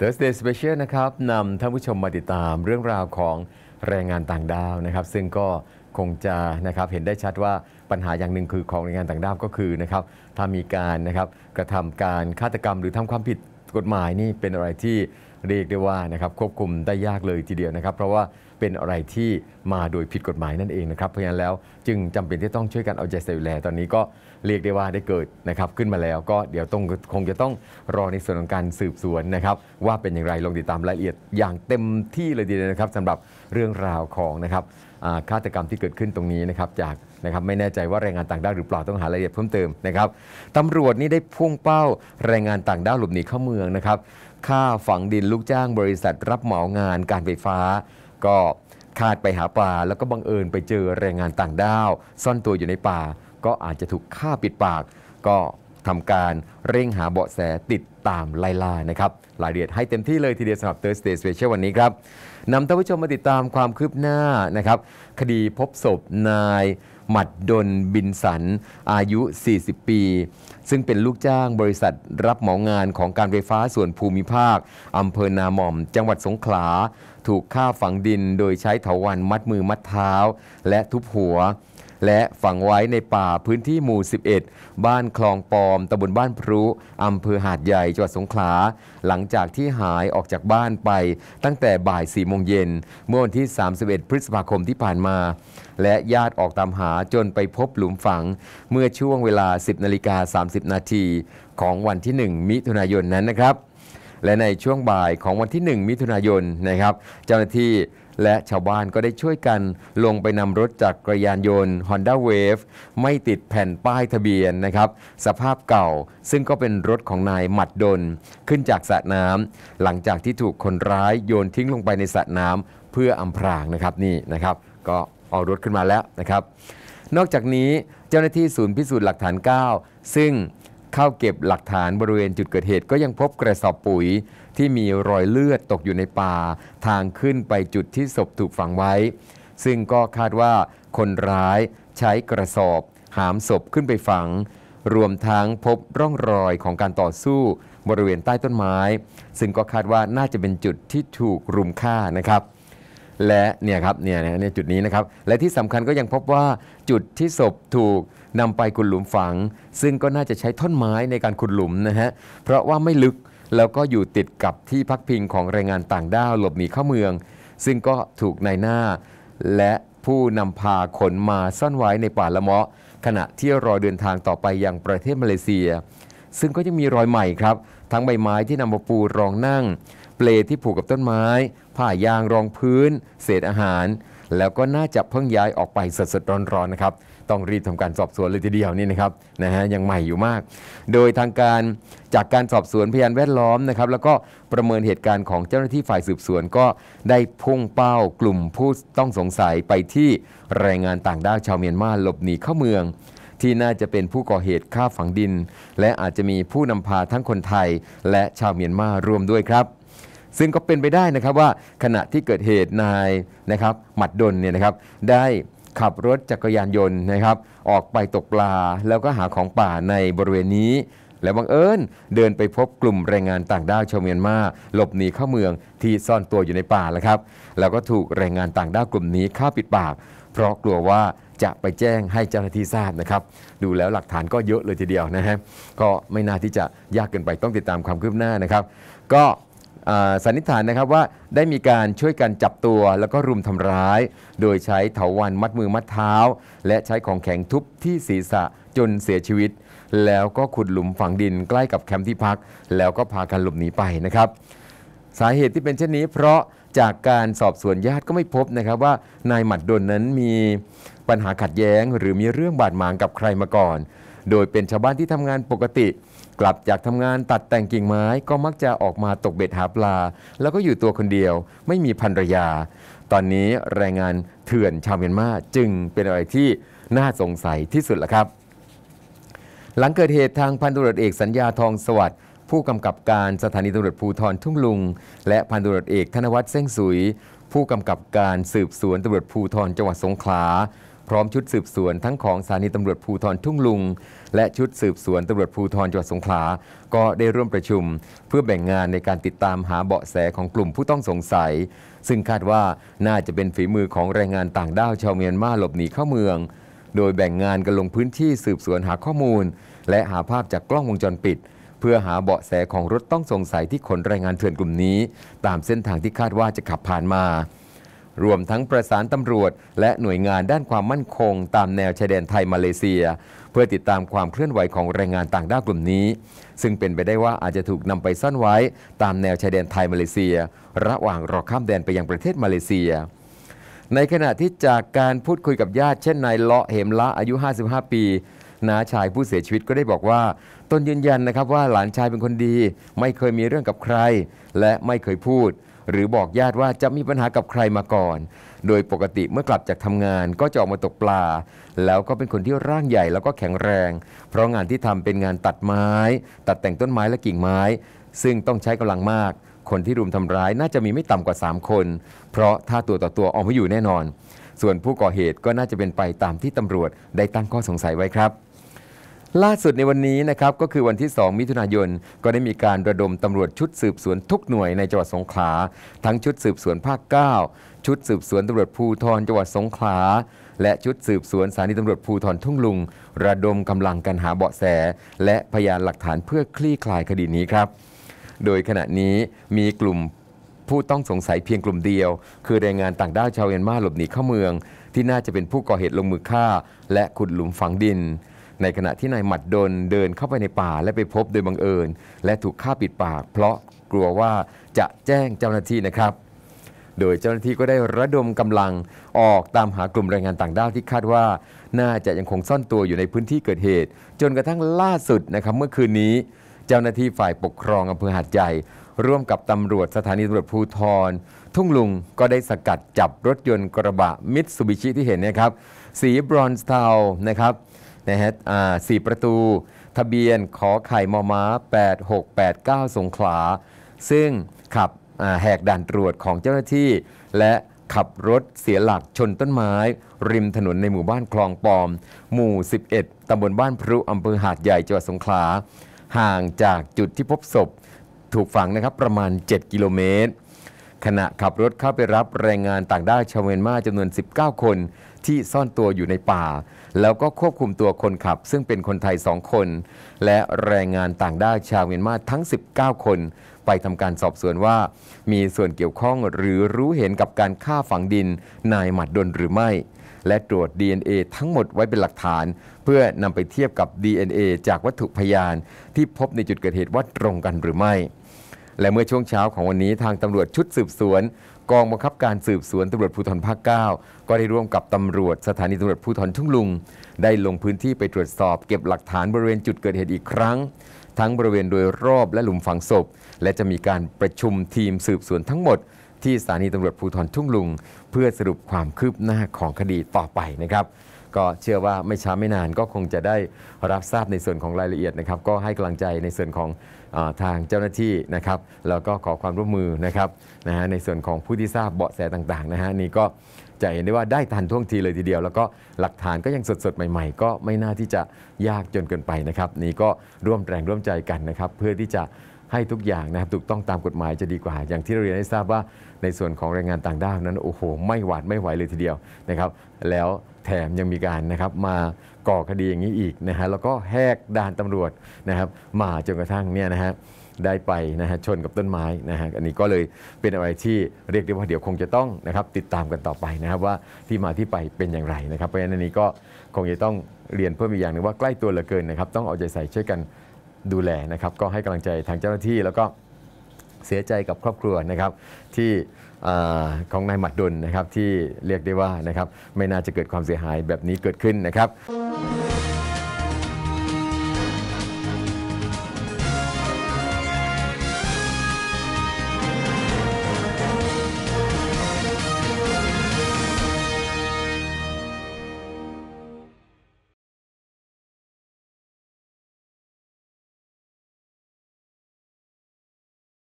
Thursday Special นะครับนำท่านผู้ชมมาติดตามเรื่องราวของแรงงานต่างด้าวนะครับซึ่งก็คงจะนะครับเห็นได้ชัดว่าปัญหาอย่างหนึ่งคือของแรงงานต่างด้าว ก็คือนะครับถ้ามีการนะครับกระทำการฆาตกรรมหรือทำความผิดกฎหมายนี่เป็นอะไรที่เรียกได้ว่านะครับควบคุมได้ยากเลยทีเดียวนะครับเพราะว่าเป็นอะไรที่มาโดยผิดกฎหมายนั่นเองนะครับ เพราะฉะนั้นแล้วจึงจำเป็นที่ต้องช่วยกันเอาใจใส่ดูแลตอนนี้ก็เรียกได้ว่าได้เกิดนะครับขึ้นมาแล้วก็เดี๋ยวต้องคงจะต้องรอในส่วนของการสืบสวนนะครับว่าเป็นอย่างไรลงติดตามรายละเอียดอย่างเต็มที่เลยดีนะครับสำหรับเรื่องราวของนะครับฆาตกรรมที่เกิดขึ้นตรงนี้นะครับจากนะครับไม่แน่ใจว่าแรงงานต่างด้าวหรือเปล่าต้องหารายละเอียดเพิ่มเติมนะครับตำรวจนี่ได้พุ่งเป้าแรงงานต่างด้าวหลบหนีเข้าเมืองนะครับฆ่าฝังดินลูกจ้างบริษัทรับเหมางานการไฟฟ้าก็คาดไปหาปลา แล้วก็บังเอิญไปเจอแรงงานต่างด้าว ซ่อนตัวอยู่ในป่า ก็อาจจะถูกฆ่าปิดปาก ก็ทำการเร่งหาเบาะแสติดตามไล่ล่านะครับรายละเอียดให้เต็มที่เลยทีเดียวสำหรับ Thursday Special วันนี้ครับนำท่านผู้ชมมาติดตามความคืบหน้านะครับ คดีพบศพนายหมัดดนบินสันอายุ 40 ปี ซึ่งเป็นลูกจ้างบริษัทรับเหมางานของการไฟฟ้าส่วนภูมิภาคอำเภอนาหม่อม จังหวัดสงขลาถูกฆ่าฝังดินโดยใช้เถาวันมัดมือมัดเท้า และทุบหัว และฝังไว้ในป่าพื้นที่หมู่ 11 บ้านคลองปอมตำบลบ้านพรุอำเภอหาดใหญ่ จังหวัดสงขลา หลังจากที่หายออกจากบ้านไปตั้งแต่บ่าย4โมงเย็นเมื่อวันที่ 31 พฤษภาคมที่ผ่านมา และญาติออกตามหาจนไปพบหลุมฝังเมื่อช่วงเวลา 10 นาฬิกา 30 นาทีของวันที่ 1 มิถุนายนนั้นนะครับและในช่วงบ่ายของวันที่ 1 มิถุนายนนะครับ เจ้าหน้าที่และชาวบ้านก็ได้ช่วยกันลงไปนำรถจักรยานยนต์ Honda Wave ไม่ติดแผ่นป้ายทะเบียนนะครับ สภาพเก่าซึ่งก็เป็นรถของนายหมัดดนขึ้นจากสระน้ำหลังจากที่ถูกคนร้ายโยนทิ้งลงไปในสระน้ำเพื่ออำพรางนะครับ นี่นะครับ ก็เอารถขึ้นมาแล้วนะครับ นอกจากนี้เจ้าหน้าที่ศูนย์พิสูจน์หลักฐาน 9 ซึ่งเข้าเก็บหลักฐานบริเวณจุดเกิดเหตุก็ยังพบกระสอบปุ๋ย ที่มีรอยเลือดตกอยู่ในป่า ทางขึ้นไปจุดที่ศพถูกฝังไว้ ซึ่งก็คาดว่าคนร้ายใช้กระสอบหามศพขึ้นไปฝัง รวมทั้งพบร่องรอยของการต่อสู้บริเวณใต้ต้นไม้ ซึ่งก็คาดว่าน่าจะเป็นจุดที่ถูกรุมฆ่านะครับและเนี่ยครับเนี่ยเนี่ยจุดนี้นะครับและที่สำคัญก็ยังพบว่าจุดที่ศพถูกนำไปขุดหลุมฝัง ซึ่งก็น่าจะใช้ท่อนไม้ในการขุดหลุมนะฮะ เพราะว่าไม่ลึก แล้วก็อยู่ติดกับที่พักพิงของแรงงานต่างด้าวหลบหนีเข้าเมือง ซึ่งก็ถูกนายหน้า และผู้นำพาขนมาซ่อนไว้ในป่าละเมาะ ขณะที่รอเดินทางต่อไปอยังประเทศมาเลเซีย ซึ่งก็ยังมีรอยใหม่ครับทั้งใบไม้ที่นำมาปูรองนั่งเปลที่ผูกกับต้นไม้ ผ้ายางรองพื้น เศษอาหาร แล้วก็น่าจะเพิ่งย้ายออกไปสดๆ ร้อนๆ นะครับ ต้องรีบทำการสอบสวนเลยทีเดียวนี่นะครับ นะฮะ ยังใหม่อยู่มาก โดยทางการจากการสอบสวนพยานแวดล้อมนะครับ แล้วก็ประเมินเหตุการณ์ของเจ้าหน้าที่ฝ่ายสืบสวนก็ได้พุ่งเป้ากลุ่มผู้ต้องสงสัยไปที่แรงงานต่างด้าวชาวเมียนมาหลบหนีเข้าเมือง ที่น่าจะเป็นผู้ก่อเหตุฆ่าฝังดิน และอาจจะมีผู้นำพาทั้งคนไทยและชาวเมียนมาร่วมด้วยครับซึ่งก็เป็นไปได้นะครับว่าขณะที่เกิดเหตุนายนะครับหมัดดนเนี่ยนะครับ ได้ขับรถจักรยานยนต์นะครับ ออกไปตกปลาแล้วก็หาของป่าในบริเวณนี้ แล้วบังเอิญเดินไปพบกลุ่มแรงงานต่างด้าวชาวเมียนมาหลบหนีเข้าเมืองที่ซ่อนตัวอยู่ในป่าแล้วครับ แล้วก็ถูกแรงงานต่างด้าวกลุ่มนี้ฆ่าปิดปาก เพราะกลัวว่าจะไปแจ้งให้เจ้าหน้าที่ทราบนะครับ ดูแล้วหลักฐานก็เยอะเลยทีเดียวนะฮะก็ไม่น่าที่จะยากเกินไปต้องติดตามความคืบหน้านะครับ ก็สันนิษฐานนะครับว่าได้มีการช่วยกันจับตัวแล้วก็รุมทำร้าย โดยใช้เถาวันมัดมือมัดเท้า และใช้ของแข็งทุบที่ศีรษะจนเสียชีวิต แล้วก็ขุดหลุมฝังดินใกล้กับแคมป์ที่พัก แล้วก็พากันหลบหนีไปนะครับ สาเหตุที่เป็นเช่นนี้เพราะจากการสอบสวนญาติก็ไม่พบนะครับว่านายหมัดดนนั้นมีปัญหาขัดแย้ง หรือมีเรื่องบาดหมางกับใครมาก่อนโดยเป็นชาวบ้านที่ทำงานปกติ กลับจากทำงานตัดแต่งกิ่งไม้ก็มักจะออกมาตกเบ็ดหาปลา แล้วก็อยู่ตัวคนเดียวไม่มีภรรยา ตอนนี้แรงงานเถื่อนชาวเมียนมาจึงเป็นอะไรที่น่าสงสัยที่สุดละครับ หลังเกิดเหตุทางพันตุรเอกสัญญาทองสวัสดผู้กำกับการสถานีตำรวจภูธรทุ่งลุงและพันตำรเอกธนวัฒน์เส้งสุยผู้กำกับการสืบสวนตำรวจภูธรจังหวัดสงขลาพร้อมชุดสืบสวนทั้งของสถานีตำรวจภูธรทุ่งลุง และชุดสืบสวนตำรวจภูธรจังหวัดสงขลาก็ได้ร่วมประชุม เพื่อแบ่งงานในการติดตามหาเบาะแสของกลุ่มผู้ต้องสงสัย ซึ่งคาดว่าน่าจะเป็นฝีมือของแรงงานต่างด้าวชาวเมียนมาหลบหนีเข้าเมือง โดยแบ่งงานกันลงพื้นที่สืบสวนหาข้อมูล และหาภาพจากกล้องวงจรปิด เพื่อหาเบาะแสของรถต้องสงสัยที่ขนแรงงานเถื่อนกลุ่มนี้ ตามเส้นทางที่คาดว่าจะขับผ่านมารวมทั้งประสานตำรวจและหน่วยงานด้านความมั่นคง ตามแนว ชายแดนไทย มาเลเซีย เพื่อติดตามความเคลื่อนไหวของแรงงานต่างด้าวกลุ่มนี้ ซึ่งเป็นไปได้ว่าอาจจะถูกนำไปซ่อนไว้ตามแนวชายแดนไทย มาเลเซีย ระหว่างรอข้ามแดนไปยังประเทศมาเลเซีย ในขณะที่จากการพูดคุยกับญาติเช่นนายเลาะเหมละอายุ 55 ปีน้าชายผู้เสียชีวิตก็ได้บอกว่าตนยืนยันนะครับว่าหลานชายเป็นคนดีไม่เคยมีเรื่องกับใครและไม่เคยพูดหรือบอกญาติว่าจะมีปัญหากับใครมาก่อน โดยปกติเมื่อกลับจากทำงานก็จะออกมาตกปลา แล้วก็เป็นคนที่ร่างใหญ่แล้วก็แข็งแรง เพราะงานที่ทำเป็นงานตัดไม้ ตัดแต่งต้นไม้และกิ่งไม้ ซึ่งต้องใช้กำลังมาก คนที่รุมทำร้ายน่าจะมีไม่ต่ำกว่า 3 คน เพราะถ้าตัวต่อตัวออกมาอยู่แน่นอน ส่วนผู้ก่อเหตุก็น่าจะเป็นไปตามที่ตำรวจได้ตั้งข้อสงสัยไว้ครับล่าสุดในวันนี้นะครับก็คือวันที่ 2 มิถุนายน ก็ได้มีการระดมตำรวจชุดสืบสวนทุกหน่วยในจังหวัดสงขลาทั้งชุดสืบสวนภาค9ชุดสืบสวนตำรวจภูธรจังหวัดสงขลาและชุดสืบสวนสถานีตำรวจภูธรทุ่งลุง ระดมกำลังกันหาเบาะแสและพยานหลักฐานเพื่อคลี่คลายคดีนี้ครับ โดยขณะนี้มีกลุ่มผู้ต้องสงสัยเพียงกลุ่มเดียว คือแรงงานต่างด้าวชาวเมียนมาหลบหนีเข้าเมือง ที่น่าจะเป็นผู้ก่อเหตุลงมือฆ่าและขุดหลุมฝังดินในขณะที่นายหมัดดนเดินเข้าไปในป่า และไปพบโดยบังเอิญและถูกฆ่าปิดปาก เพราะกลัวว่าจะแจ้งเจ้าหน้าที่นะครับ โดยเจ้าหน้าที่ก็ได้ระดมกำลังออกตามหากลุ่มแรงงานต่างด้าวที่คาดว่าน่าจะยังคงซ่อนตัวอยู่ในพื้นที่เกิดเหตุ จนกระทั่งล่าสุดนะครับ เมื่อคืนนี้เจ้าหน้าที่ฝ่ายปกครองอำเภอหาดใหญ่ร่วมกับตำรวจสถานีตำรวจภูทรทุ่งลุงก็ได้สกัดจับรถยนต์กระบะมิตซูบิชิที่เห็นนะครับสีบรอนซ์เทานะครับนะฮะสี่ประตู ทะเบียนขอไข่มอม้า 8689 สงขลา ซึ่งขับแหกด่านตรวจของเจ้าหน้าที่ และขับรถเสียหลักชนต้นไม้ ริมถนนในหมู่บ้านคลองปอม หมู่ 11ตำบลบ้านพรุอำเภอหาดใหญ่ จังหวัดสงขลา ห่างจากจุดที่พบศพ ถูกฝังนะครับ ประมาณ 7 กิโลเมตรขณะขับรถเข้าไปรับแรงงานต่างด้าวชาวเมียนมาจำนวน 19 คนที่ซ่อนตัวอยู่ในป่า แล้วก็ควบคุมตัวคนขับซึ่งเป็นคนไทย 2 คน และแรงงานต่างด้าวชาวเมียนมาทั้ง 19 คน ไปทำการสอบสวนว่ามีส่วนเกี่ยวข้องหรือรู้เห็นกับการฆ่าฝังดินนายหมัดดนหรือไม่ และตรวจ DNA ทั้งหมดไว้เป็นหลักฐาน เพื่อนำไปเทียบกับ DNA จากวัตถุพยานที่พบในจุดเกิดเหตุว่าตรงกันหรือไม่และเมื่อช่วงเช้าของวันนี้ทางตำรวจชุดสืบสวน กองบังคับการสืบสวนตำรวจภูธรภาค 9 ก็ได้ร่วมกับตำรวจสถานีตำรวจภูธรทุ่งลุงได้ลงพื้นที่ไปตรวจสอบเก็บหลักฐานบริเวณจุดเกิดเหตุอีกครั้ง ทั้งบริเวณโดยรอบและหลุมฝังศพ และจะมีการประชุมทีมสืบสวนทั้งหมดที่สถานีตำรวจภูธรทุ่งลุง เพื่อสรุปความคืบหน้าของคดีต่อไปนะครับ ก็เชื่อว่าไม่ช้าไม่นานก็คงจะได้รับทราบในส่วนของรายละเอียดนะครับก็ให้กำลังใจในส่วนของทางเจ้าหน้าที่นะครับแล้วก็ขอความร่วมมือนะครับนะฮะในส่วนของผู้ที่ทราบเบาะแสต่างๆนะฮะนี่ก็จะเห็นได้ว่าได้ทันท่วงทีเลยทีเดียว แล้วก็หลักฐานก็ยังสดๆ ใหม่ ๆ ก็ไม่น่าที่จะยากจนเกินไปนะครับนี่ก็ร่วมแรงร่วมใจกันนะครับเพื่อที่จะให้ทุกอย่างนะครับถูกต้องตามกฎหมายจะดีกว่า อย่างที่เราเรียนให้ทราบว่าในส่วนของแรงงานต่างด้าวนั้นโอ้โห ไม่หวาดไม่ไหวเลยทีเดียวนะครับแล้วแถมยังมีการนะครับมาก่อคดีอย่างนี้อีกนะฮะแล้วก็แหกด่านตำรวจนะครับมาจนกระทั่งเนี่ยนะฮะได้ไปนะฮะชนกับต้นไม้นะฮะอันนี้ก็เลยเป็นอะไรที่เรียกได้ว่าเดี๋ยวคงจะต้องนะครับติดตามกันต่อไปนะครับว่าที่มาที่ไปเป็นอย่างไรนะครับเพราะฉะนั้นอันนี้ก็คงจะต้องเรียนเพิ่มอีกอย่างหนึ่งว่าใกล้ตัวเหลือเกินนะครับต้องเอาใจใส่ช่วยกันดูแลนะครับ ก็ให้กำลังใจทางเจ้าหน้าที่ แล้วก็เสียใจกับครอบครัวนะครับที่ของนายหมัดดุลนะครับ ที่เรียกได้ว่านะครับไม่น่าจะเกิดความเสียหายแบบนี้เกิดขึ้นนะครับ